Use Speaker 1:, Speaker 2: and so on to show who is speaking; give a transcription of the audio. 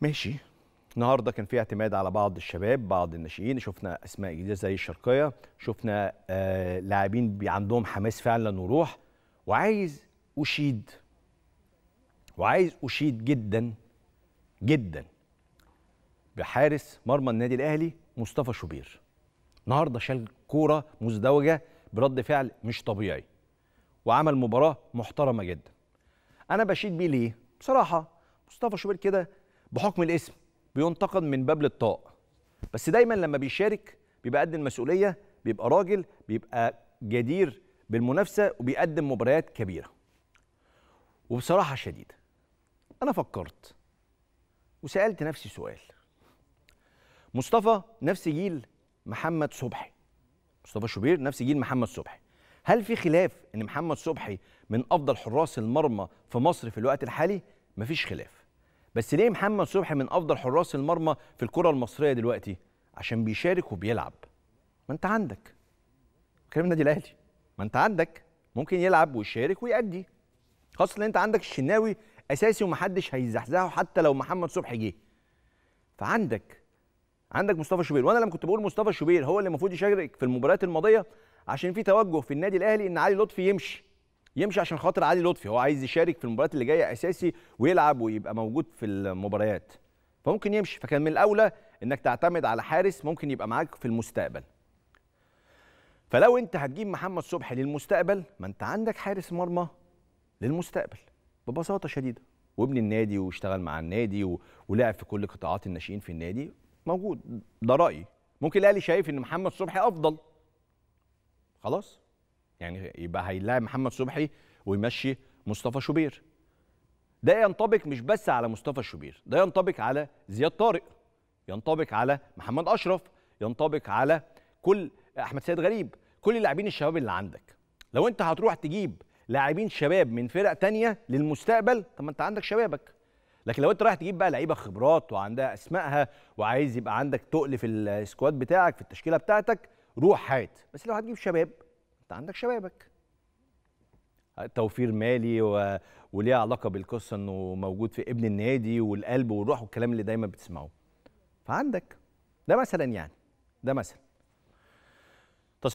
Speaker 1: ماشي النهارده كان في اعتماد على بعض الشباب بعض الناشئين شفنا اسماء جديده زي الشرقيه شفنا آه لاعبين عندهم حماس فعلا وروح وعايز اشيد وعايز اشيد جدا جدا بحارس مرمى النادي الاهلي مصطفى شوبير النهارده شال كوره مزدوجه برد فعل مش طبيعي وعمل مباراه محترمه جدا انا بشيد بيه ليه بصراحه مصطفى شوبير كده بحكم الاسم بينتقد من باب للطاق بس دايما لما بيشارك بيبقى قد المسؤوليه بيبقى راجل بيبقى جدير بالمنافسه وبيقدم مباريات كبيره وبصراحه شديده انا فكرت وسالت نفسي سؤال مصطفى نفس جيل محمد صبحي مصطفى شوبير نفس جيل محمد صبحي هل في خلاف ان محمد صبحي من افضل حراس المرمى في مصر في الوقت الحالي مفيش خلاف بس ليه محمد صبحي من افضل حراس المرمى في الكره المصريه دلوقتي عشان بيشارك وبيلعب ما انت عندك كلام النادي الاهلي ما انت عندك ممكن يلعب ويشارك ويأدي خاصه ان انت عندك الشناوي اساسي ومحدش هيزحزحه حتى لو محمد صبحي جه فعندك عندك مصطفى شوبير وانا لما كنت بقول مصطفى شوبير هو اللي المفروض يشارك في المباريات الماضيه عشان في توجه في النادي الاهلي ان علي لطفي يمشي يمشي عشان خاطر علي لطفي هو عايز يشارك في المباريات اللي جايه اساسي ويلعب ويبقى موجود في المباريات فممكن يمشي فكان من الاولى انك تعتمد على حارس ممكن يبقى معاك في المستقبل فلو انت هتجيب محمد صبحي للمستقبل ما انت عندك حارس مرمى للمستقبل ببساطه شديده وابن النادي واشتغل مع النادي و... ولعب في كل قطاعات الناشئين في النادي موجود ده رايي ممكن الاهلي شايف ان محمد صبحي افضل خلاص يعني يبقى هيلاعب محمد صبحي ويمشي مصطفى شوبير ده ينطبق مش بس على مصطفى شوبير ده ينطبق على زياد طارق ينطبق على محمد اشرف ينطبق على كل احمد سيد غريب كل اللاعبين الشباب اللي عندك لو انت هتروح تجيب لاعبين شباب من فرق تانية للمستقبل طب ما انت عندك شبابك لكن لو انت رايح تجيب بقى لعيبه خبرات وعندها اسمائها وعايز يبقى عندك تقل في السكواد بتاعك في التشكيله بتاعتك روح هات بس لو هتجيب شباب انت عندك شبابك آه، توفير مالي و... وليه علاقه بالقصه انه موجود في ابن النادي والقلب والروح والكلام اللي دايما بتسمعه فعندك ده مثلا يعني ده مثلا